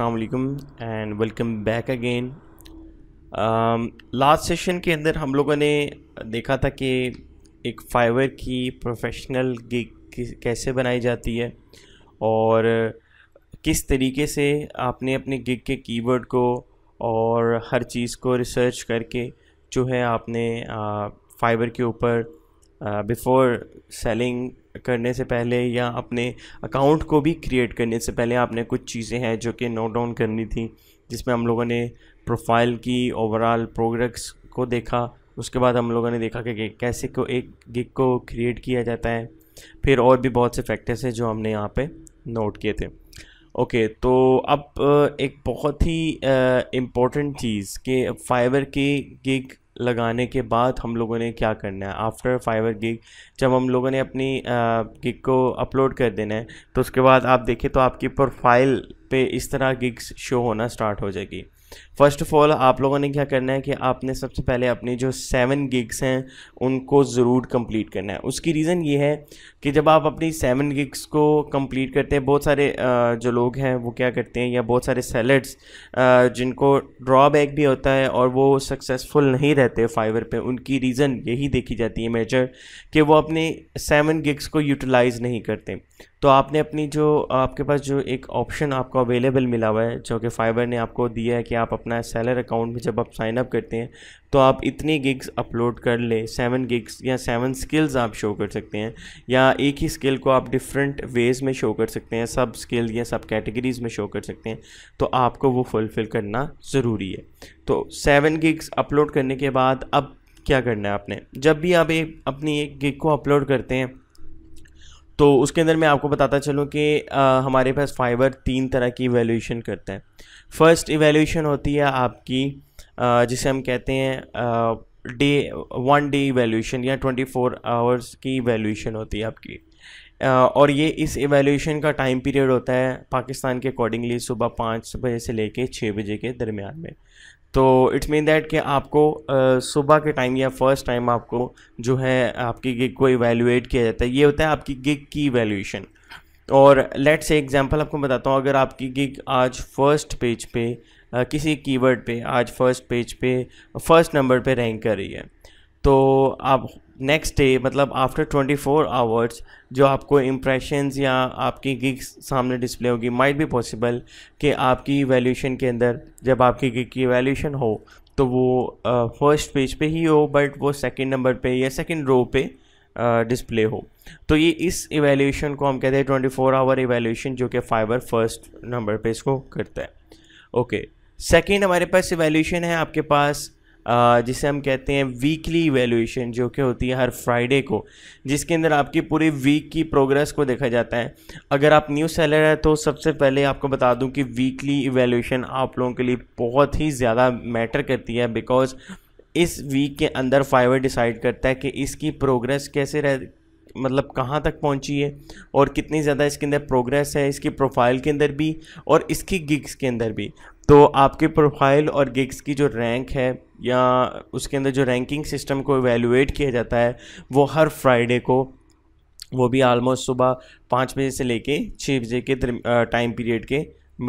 अलकुम and welcome back again last session के अंदर हम लोगों ने देखा था कि एक फाइवर की प्रोफेशनल गिग कैसे बनाई जाती है और किस तरीके से आपने अपने गिग के कीवर्ड को और हर चीज़ को रिसर्च करके जो है आपने फाइवर uh, के ऊपर बिफोर uh, सेलिंग करने से पहले या अपने अकाउंट को भी क्रिएट करने से पहले आपने कुछ चीज़ें हैं जो कि नोट डाउन करनी थी जिसमें हम लोगों ने प्रोफाइल की ओवरऑल प्रोग्रेस को देखा उसके बाद हम लोगों ने देखा कि कैसे को एक गिग को क्रिएट किया जाता है फिर और भी बहुत से फैक्टर्स हैं जो हमने यहाँ पे नोट किए थे ओके okay, तो अब एक बहुत ही इम्पोर्टेंट चीज़ कि फाइबर के गिग लगाने के बाद हम लोगों ने क्या करना है आफ्टर फाइवर गिग जब हम लोगों ने अपनी गिग को अपलोड कर देना है तो उसके बाद आप देखें तो आपकी प्रोफाइल पे इस तरह गिग्स शो होना स्टार्ट हो जाएगी फर्स्ट ऑफ ऑल आप लोगों ने क्या करना है कि आपने सबसे पहले अपनी जो सेवन गिग्स हैं उनको ज़रूर कंप्लीट करना है उसकी रीज़न ये है कि जब आप अपनी सेवन गिग्स को कंप्लीट करते हैं बहुत सारे जो लोग हैं वो क्या करते हैं या बहुत सारे सेलर्स जिनको ड्रॉबैक भी होता है और वो सक्सेसफुल नहीं रहते फाइवर पे उनकी रीज़न यही देखी जाती है मेजर कि वो अपने सेवन गिग्स को यूटिलाइज़ नहीं करते तो आपने अपनी जो आपके पास जो एक ऑप्शन आपको अवेलेबल मिला हुआ है जो कि फाइबर ने आपको दिया है कि आप अपना सेलर अकाउंट में जब आप साइन अप करते हैं तो आप इतनी गिग्स अपलोड कर ले सेवन गिग्स या सेवन स्किल्स आप शो कर सकते हैं या एक ही स्किल को आप डिफरेंट वेज में शो कर सकते हैं सब स्किल या सब कैटेगरीज़ में शो कर सकते हैं तो आपको वो फुलफ़िल करना ज़रूरी है तो सेवन गिग्स अपलोड करने के बाद अब क्या करना है आपने जब भी आप एक अपनी एक गिग को अपलोड करते हैं तो उसके अंदर मैं आपको बताता चलूँ कि आ, हमारे पास फाइबर तीन तरह की इवेल्यूशन करता है फर्स्ट इवेल्यूशन होती है आपकी आ, जिसे हम कहते हैं डे वन डे इवेल्यूशन या ट्वेंटी फोर आवर्स की इवेल्यूशन होती है आपकी आ, और ये इस इवेल्यूशन का टाइम पीरियड होता है पाकिस्तान के अकॉर्डिंगली सुबह पाँच बजे से लेके छः बजे के दरमियान में तो इट्स मीन दैट कि आपको सुबह के टाइम या फर्स्ट टाइम आपको जो है आपकी गिग को इवेल्यूएट किया जाता है ये होता है आपकी गिग की इवेल्यूशन और लेट्स से एग्जाम्पल आपको बताता हूँ अगर आपकी गिग आज फर्स्ट पेज पे किसी कीवर्ड पे आज फर्स्ट पेज पे फर्स्ट नंबर पे रैंक कर रही है तो आप नेक्स्ट डे मतलब आफ्टर 24 आवर्स जो आपको इम्प्रेशंस या आपकी गिग सामने डिस्प्ले होगी माइट भी पॉसिबल कि आपकी वैल्यूशन के अंदर जब आपकी गिग की वैल्यूशन हो तो वो फर्स्ट पेज पे ही हो बट वो सेकंड नंबर पे या सेकंड रो पे डिस्प्ले हो तो ये इस इवेल्यूशन को हम कहते हैं ट्वेंटी फोर आवर इवेल्यूशन जो कि फाइबर फर्स्ट नंबर पे इसको करता है ओके okay. सेकेंड हमारे पास इवेल्यूशन है आपके पास जिसे हम कहते हैं वीकली वैल्यूएशन जो कि होती है हर फ्राइडे को जिसके अंदर आपकी पूरी वीक की प्रोग्रेस को देखा जाता है अगर आप न्यू सेलर है तो सबसे पहले आपको बता दूं कि वीकली वैल्यूएशन आप लोगों के लिए बहुत ही ज़्यादा मैटर करती है बिकॉज़ इस वीक के अंदर फाइवर डिसाइड करता है कि इसकी प्रोग्रेस कैसे रह मतलब कहाँ तक पहुँची है और कितनी ज़्यादा इसके अंदर प्रोग्रेस है इसकी प्रोफाइल के अंदर भी और इसकी गिग्स के अंदर भी तो आपके प्रोफाइल और गिग्स की जो रैंक है या उसके अंदर जो रैंकिंग सिस्टम को एवेलुएट किया जाता है वो हर फ्राइडे को वो भी आलमोस्ट सुबह पाँच बजे से लेके छः बजे के टाइम पीरियड के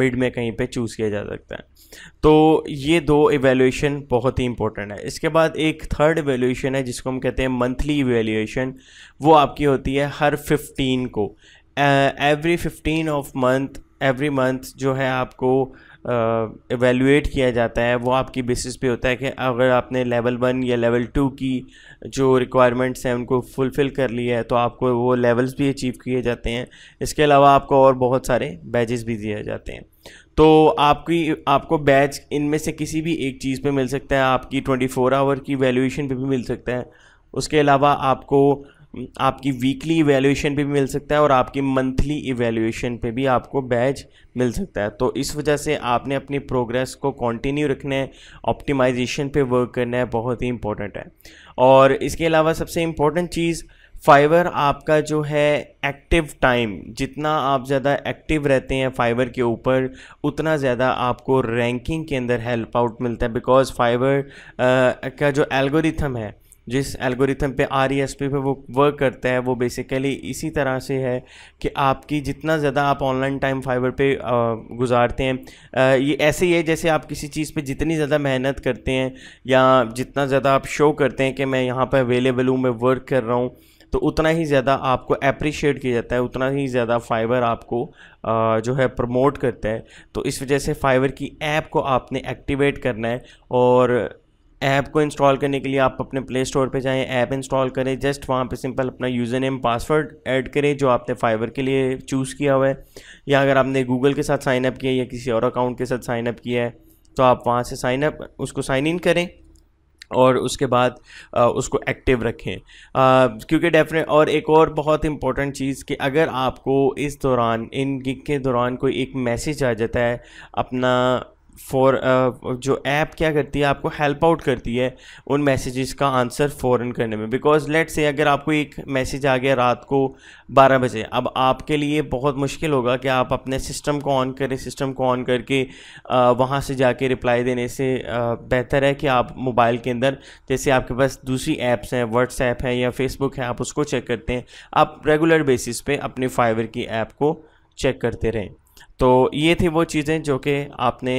मिड में कहीं पे चूज़ किया जा सकता है तो ये दो एवेल्यूशन बहुत ही इंपॉर्टेंट है इसके बाद एक थर्ड एवेल्यूशन है जिसको हम कहते हैं मंथली एवेल्यूशन वो आपकी होती है हर फिफ्टीन को every fifteen of month every month जो है आपको uh, किया जाता है वो आपकी बेसिस पे होता है कि अगर आपने लेवल वन या लेवल टू की जो रिक्वायरमेंट्स हैं उनको फुलफ़िल कर लिया है तो आपको वो लेवल्स भी अचीव किए जाते हैं इसके अलावा आपको और बहुत सारे बैजेस भी दिए जाते हैं तो आपकी आपको बैच इनमें से किसी भी एक चीज़ पे मिल सकता है आपकी 24 फोर आवर की वैल्यूएशन पे भी मिल सकता है उसके अलावा आपको आपकी वीकली इवेल्यूशन पे भी मिल सकता है और आपकी मंथली इवेल्यूशन पे भी आपको बैच मिल सकता है तो इस वजह से आपने अपनी प्रोग्रेस को कंटिन्यू रखना है ऑप्टिमाइजेशन पे वर्क करना है बहुत ही इंपॉर्टेंट है और इसके अलावा सबसे इम्पोर्टेंट चीज़ फाइबर आपका जो है एक्टिव टाइम जितना आप ज़्यादा एक्टिव रहते हैं फाइबर के ऊपर उतना ज़्यादा आपको रैंकिंग के अंदर हेल्प आउट मिलता है बिकॉज फाइबर का जो एल्गोरिथम है जिस एल्गोरिथम पे आर ई एस पी पे वो वर्क करता है वो बेसिकली इसी तरह से है कि आपकी जितना ज़्यादा आप ऑनलाइन टाइम फाइबर पे गुजारते हैं ये ऐसे ही है जैसे आप किसी चीज़ पे जितनी ज़्यादा मेहनत करते हैं या जितना ज़्यादा आप शो करते हैं कि मैं यहाँ पे अवेलेबल हूँ मैं वर्क कर रहा हूँ तो उतना ही ज़्यादा आपको अप्रिशिएट किया जाता है उतना ही ज़्यादा फाइबर आपको जो है प्रमोट करता है तो इस वजह से फाइबर की ऐप को आपने एक्टिवेट करना है और ऐप को इंस्टॉल करने के लिए आप अपने प्ले स्टोर पर जाएँ ऐप इंस्टॉल करें जस्ट वहाँ पर सिंपल अपना यूज़र नेम पासवर्ड ऐड करें जो आपने फाइबर के लिए चूज़ किया हुआ है या अगर आपने गूगल के साथ साइनअप किया या किसी और अकाउंट के साथ साइनअप किया है तो आप वहाँ से साइनअप उसको साइन इन करें और उसके बाद आ, उसको एक्टिव रखें आ, क्योंकि डेफिनेट और एक और बहुत इंपॉर्टेंट चीज़ कि अगर आपको इस दौरान इन गिग के दौरान कोई एक मैसेज आ जाता है अपना फॉर uh, जो ऐप क्या करती है आपको हेल्प आउट करती है उन मैसेजेस का आंसर फ़ौरन करने में बिकॉज लेट से अगर आपको एक मैसेज आ गया रात को 12 बजे अब आपके लिए बहुत मुश्किल होगा कि आप अपने सिस्टम को ऑन करें सिस्टम को ऑन करके uh, वहाँ से जाके रिप्लाई देने से uh, बेहतर है कि आप मोबाइल के अंदर जैसे आपके पास दूसरी ऐप्स हैं व्हाट्सएप है या फेसबुक है आप उसको चेक करते हैं आप रेगुलर बेसिस पे अपने फाइवर की ऐप को चेक करते रहें तो ये थी वो चीज़ें जो कि आपने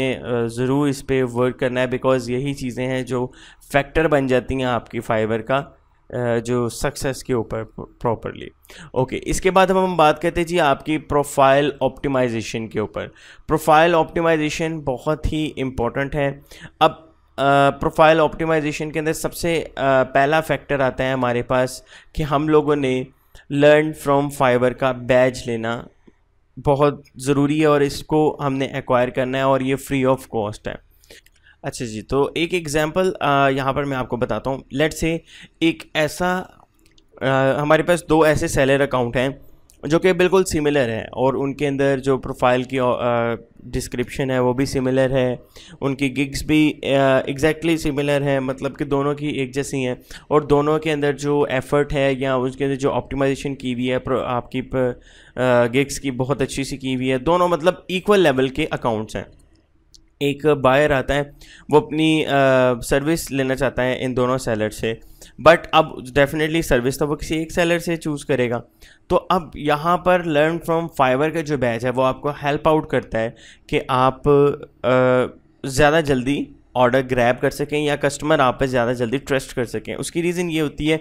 ज़रूर इस पर वर्क करना है बिकॉज़ यही चीज़ें हैं जो फैक्टर बन जाती हैं आपकी फाइबर का जो सक्सेस के ऊपर प्रॉपरली ओके इसके बाद अब हम बात करते हैं जी आपकी प्रोफाइल ऑप्टिमाइजेशन के ऊपर प्रोफाइल ऑप्टिमाइजेशन बहुत ही इम्पोर्टेंट है अब प्रोफाइल ऑप्टिमाइजेशन के अंदर सबसे पहला फैक्टर आता है हमारे पास कि हम लोगों ने लर्न फ्रॉम फाइबर का बैज लेना बहुत ज़रूरी है और इसको हमने एक्वायर करना है और ये फ्री ऑफ कॉस्ट है अच्छा जी तो एक एग्ज़ाम्पल यहाँ पर मैं आपको बताता हूँ लेट से एक ऐसा आ, हमारे पास दो ऐसे सेलर अकाउंट हैं जो कि बिल्कुल सिमिलर है और उनके अंदर जो प्रोफाइल की डिस्क्रिप्शन है वो भी सिमिलर है उनकी गिग्स भी एग्जैक्टली सिमिलर है मतलब कि दोनों की एक जैसी हैं और दोनों के अंदर जो एफ़र्ट है या उसके अंदर जो ऑप्टिमाइजेशन की हुई है आपकी गिग्स की बहुत अच्छी सी की हुई है दोनों मतलब इक्वल लेवल के अकाउंट्स हैं एक बायर आता है वो अपनी सर्विस लेना चाहता है इन दोनों सेलर से बट अब डेफिनेटली सर्विस तो वो किसी एक सेलर से चूज़ करेगा तो अब यहाँ पर लर्न फ्रॉम फाइवर का जो बैच है वो आपको हेल्प आउट करता है कि आप ज़्यादा जल्दी ऑर्डर ग्रैब कर सकें या कस्टमर आप पर ज़्यादा जल्दी ट्रस्ट कर सकें उसकी रीज़न ये होती है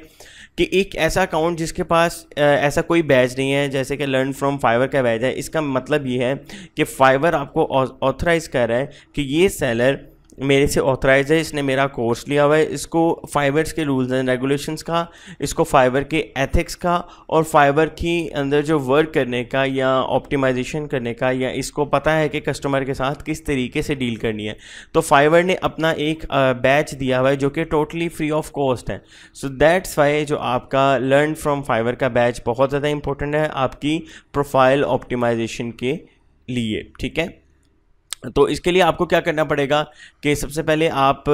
कि एक ऐसा अकाउंट जिसके पास ऐसा कोई बैज नहीं है जैसे कि लर्न फ्रॉम फाइवर का बैज है इसका मतलब ये है कि फाइवर आपको ऑथराइज़ कर रहा है कि ये सेलर मेरे से ऑथराइज है इसने मेरा कोर्स लिया हुआ है इसको फाइबर्स के रूल्स एंड रेगुलेशंस का इसको फाइबर के एथिक्स का और फाइबर की अंदर जो वर्क करने का या ऑप्टिमाइजेशन करने का या इसको पता है कि कस्टमर के साथ किस तरीके से डील करनी है तो फाइबर ने अपना एक बैच दिया हुआ है जो कि टोटली फ्री ऑफ कॉस्ट है सो दैट्स वाई जो आपका लर्न फ्रॉम फाइबर का बैच बहुत ज़्यादा इंपॉर्टेंट है आपकी प्रोफाइल ऑप्टिमाइजेशन के लिए ठीक है तो इसके लिए आपको क्या करना पड़ेगा कि सबसे पहले आप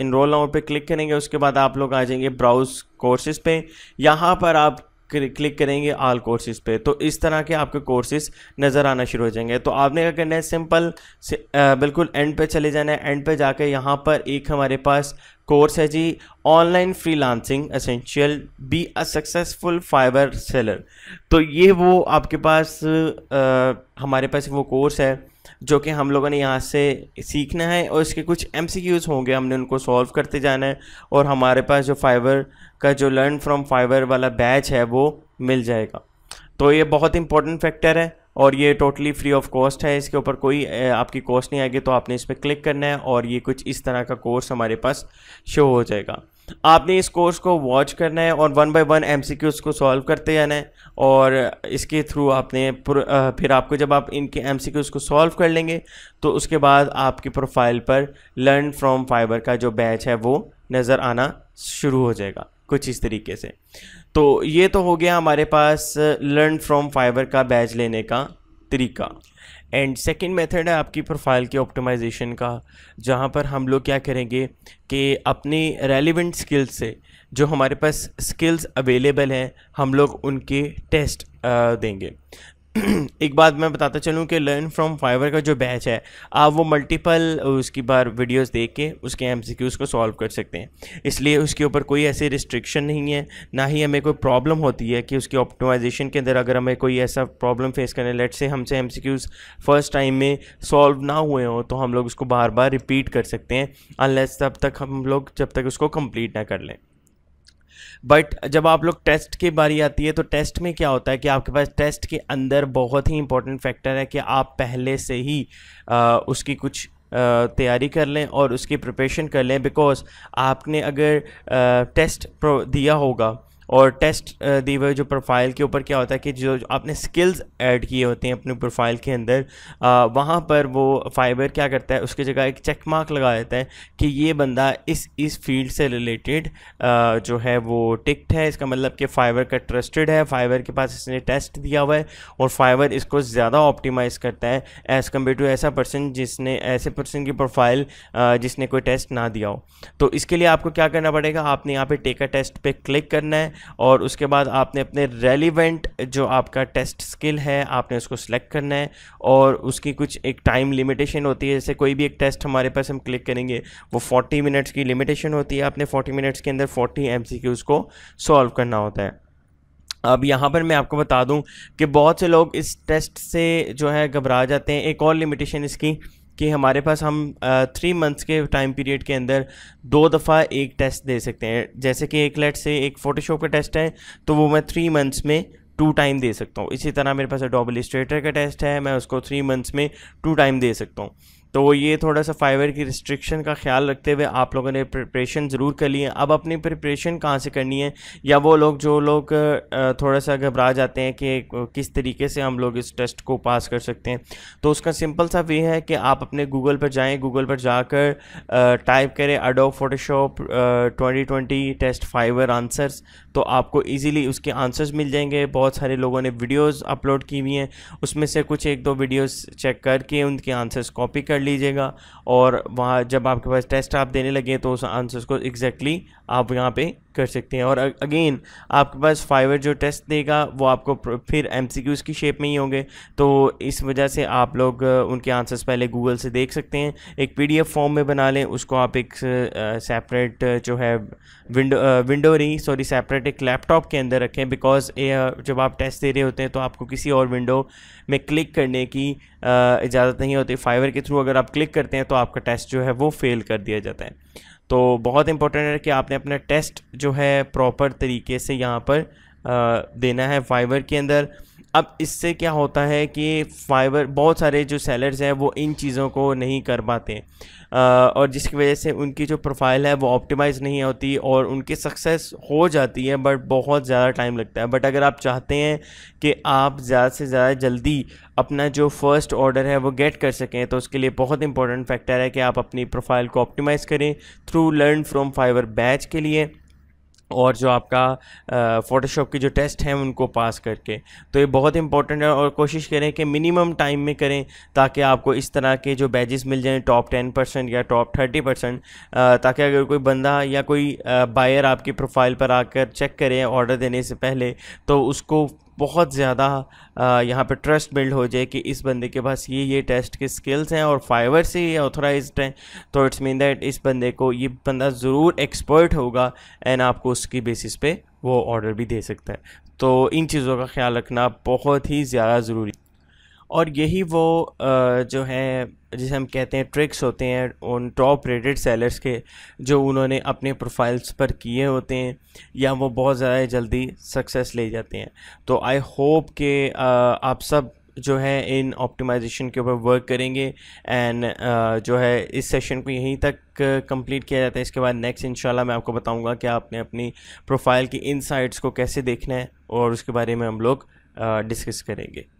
इनरोल नाउ पे क्लिक करेंगे उसके बाद आप लोग आ जाएंगे ब्राउज कोर्सेज पे यहाँ पर आप क्लिक करेंगे आल कोर्सेज पे तो इस तरह के आपके कोर्सेज नज़र आना शुरू हो जाएंगे तो आपने क्या करना है सिंपल से, आ, बिल्कुल एंड पे चले जाना है एंड पे जाके यहाँ पर एक हमारे पास कोर्स है जी online freelancing essential be a successful Fiverr seller तो ये वो आपके पास आ, हमारे पास वो कोर्स है जो कि हम लोगों ने यहाँ से सीखना है और इसके कुछ एम होंगे हमने उनको सॉल्व करते जाना है और हमारे पास जो फाइबर का जो लर्न फ्रॉम फाइवर वाला बैच है वो मिल जाएगा तो ये बहुत इंपॉर्टेंट फैक्टर है और ये टोटली फ्री ऑफ कॉस्ट है इसके ऊपर कोई आपकी कॉस्ट नहीं आएगी तो आपने इस पर क्लिक करना है और ये कुछ इस तरह का कोर्स हमारे पास शो हो जाएगा आपने इस कोर्स को वॉच करना है और one by one M C Qs को सॉल्व करते जाना है और इसके थ्रू आपने फिर आपको जब आप इनके एम सी क्यूज़ को सॉल्व कर लेंगे तो उसके बाद आपकी प्रोफाइल पर लर्न फ्रॉम फाइबर का जो बैच है वो नज़र आना शुरू हो जाएगा कुछ इस तरीके से तो ये तो हो गया हमारे पास लर्न फ्रॉम फाइबर का बैच लेने का तरीका एंड सेकेंड मेथड है आपकी प्रोफाइल के ऑप्टिमाइजेशन का जहाँ पर हम लोग क्या करेंगे कि अपने रेलिवेंट स्किल्स से जो हमारे पास स्किल्स अवेलेबल हैं हम लोग उनके टेस्ट देंगे एक बात मैं बताता चलूँ कि लर्न फ्रॉम फाइवर का जो बैच है आप वो मल्टीपल उसकी बार वीडियोस देख के उसके एम को सॉल्व कर सकते हैं इसलिए उसके ऊपर कोई ऐसी रिस्ट्रिक्शन नहीं है ना ही हमें कोई प्रॉब्लम होती है कि उसकी ऑप्टिमाइजेशन के अंदर अगर हमें कोई ऐसा प्रॉब्लम फेस करें लेट से हमसे एम फर्स्ट टाइम में सॉल्व ना हुए हों तो हम लोग उसको बार बार रिपीट कर सकते हैं अनलेस तब तक हम लोग जब तक उसको कम्प्लीट ना कर लें बट जब आप लोग टेस्ट की बारी आती है तो टेस्ट में क्या होता है कि आपके पास टेस्ट के अंदर बहुत ही इंपॉर्टेंट फैक्टर है कि आप पहले से ही आ, उसकी कुछ तैयारी कर लें और उसकी प्रिपरेशन कर लें बिकॉज़ आपने अगर टेस्ट दिया होगा और टेस्ट दिए हुए जो प्रोफाइल के ऊपर क्या होता है कि जो, आपने स्किल्स ऐड किए होते हैं अपने प्रोफाइल के अंदर वहाँ पर वो फाइबर क्या करता है उसकी जगह एक चेक मार्क लगा देता है कि ये बंदा इस इस फील्ड से रिलेटेड जो है वो टिक्ट है इसका मतलब कि फाइबर का ट्रस्टेड है फाइबर के पास इसने टेस्ट दिया हुआ है और फाइबर इसको ज़्यादा ऑप्टिमाइज़ करता है एज़ कम्पेयर टू ऐसा पर्सन जिसने ऐसे पर्सन की प्रोफाइल जिसने कोई टेस्ट ना दिया हो तो इसके लिए आपको क्या करना पड़ेगा आपने यहाँ पर टेका टेस्ट पर क्लिक करना है और उसके बाद आपने अपने रेलिवेंट जो आपका टेस्ट स्किल है आपने उसको सिलेक्ट करना है और उसकी कुछ एक टाइम लिमिटेशन होती है जैसे कोई भी एक टेस्ट हमारे पास हम क्लिक करेंगे वो 40 मिनट्स की लिमिटेशन होती है आपने 40 मिनट्स के अंदर 40 एम को सॉल्व करना होता है अब यहाँ पर मैं आपको बता दूँ कि बहुत से लोग इस टेस्ट से जो है घबरा जाते हैं एक और लिमिटेशन इसकी कि हमारे पास हम थ्री मंथ्स के टाइम पीरियड के अंदर दो दफ़ा एक टेस्ट दे सकते हैं जैसे कि एक लेट से एक फ़ोटोशॉप का टेस्ट है तो वो मैं थ्री मंथ्स में टू टाइम दे सकता हूँ इसी तरह मेरे पास अडोब स्ट्रेटर का टेस्ट है मैं उसको थ्री मंथ्स में टू टाइम दे सकता हूँ तो ये थोड़ा सा फाइबर की रिस्ट्रिक्शन का ख्याल रखते हुए आप लोगों ने प्रिपरेशन ज़रूर कर ली है अब अपनी प्रिपरेशन कहाँ से करनी है या वो लोग जो लोग थोड़ा सा घबरा जाते हैं कि किस तरीके से हम लोग इस टेस्ट को पास कर सकते हैं तो उसका सिंपल सा वे है कि आप अपने गूगल पर जाएँ गूगल पर जाकर टाइप करें Adobe Photoshop twenty twenty test Fiverr answers तो आपको ईजिली उसके आंसर्स मिल जाएंगे बहुत सारे लोगों ने वीडियोज़ अपलोड की हुई हैं उसमें से कुछ एक दो वीडियोज़ चेक करके उनके आंसर्स कॉपी कर लीजिएगा और वहाँ जब आपके पास टेस्ट आप देने लगे तो उस आंसर्स को एग्जैक्टली exactly आप यहाँ पे कर सकते हैं और अगेन आपके पास फाइवर जो टेस्ट देगा वो आपको फिर एम की शेप में ही होंगे तो इस वजह से आप लोग उनके आंसर्स पहले गूगल से देख सकते हैं एक पी फॉर्म में बना लें उसको आप एक सेपरेट जो है विंडो विंडो नहीं सॉरी सेपरेट एक लैपटॉप के अंदर रखें बिकॉज जब आप टेस्ट दे रहे होते हैं तो आपको किसी और विंडो में क्लिक करने की इजाज़त नहीं होती फाइवर के थ्रू अगर अगर आप क्लिक करते हैं तो आपका टेस्ट जो है वो फेल कर दिया जाता है तो बहुत इंपॉर्टेंट है कि आपने अपना टेस्ट जो है प्रॉपर तरीके से यहाँ पर आ, देना है फाइवर के अंदर अब इससे क्या होता है कि फाइबर बहुत सारे जो सेलर्स हैं वो इन चीज़ों को नहीं कर पाते और जिसकी वजह से उनकी जो प्रोफाइल है वो ऑप्टिमाइज़ नहीं होती और उनकी सक्सेस हो जाती है बट बहुत ज़्यादा टाइम लगता है बट अगर आप चाहते हैं कि आप ज़्यादा से ज़्यादा जल्दी अपना जो फर्स्ट ऑर्डर है वो गेट कर सकें तो उसके लिए बहुत इंपॉर्टेंट फैक्टर है कि आप अपनी प्रोफाइल को ऑप्टिमाइज़ करें through learn from Fiverr batch के लिए और जो आपका फ़ोटोशॉप की जो टेस्ट हैं उनको पास करके तो ये बहुत इंपॉर्टेंट है और कोशिश करें कि मिनिमम टाइम में करें ताकि आपको इस तरह के जो बैजेस मिल जाएं टॉप टेन परसेंट या टॉप थर्टी परसेंट ताकि अगर कोई बंदा या कोई बायर आपकी प्रोफाइल पर आकर चेक करें ऑर्डर देने से पहले तो उसको बहुत ज़्यादा यहाँ पे ट्रस्ट बिल्ड हो जाए कि इस बंदे के पास ये ये टेस्ट के स्किल्स हैं और फाइवर से ये ऑथोराइज हैं तो इट्स मीन दैट इस बंदे को ये बंदा ज़रूर एक्सपर्ट होगा एंड आपको उसकी बेसिस पे वो ऑर्डर भी दे सकता है तो इन चीज़ों का ख्याल रखना बहुत ही ज़्यादा ज़रूरी और यही वो जो है जिसे हम कहते हैं ट्रिक्स होते हैं उन टॉप रेटेड सेलर्स के जो उन्होंने अपने प्रोफाइल्स पर किए होते हैं या वो बहुत ज़्यादा जल्दी सक्सेस ले जाते हैं तो आई होप के आप सब जो है इन ऑप्टिमाइजेशन के ऊपर वर्क करेंगे एंड uh, जो है इस सेशन को यहीं तक कंप्लीट किया जाता है इसके बाद नेक्स्ट इंशाल्लाह मैं आपको बताऊंगा कि आपने अपनी प्रोफाइल की इनसाइट्स को कैसे देखना है और उसके बारे में हम लोग डिस्कस uh, करेंगे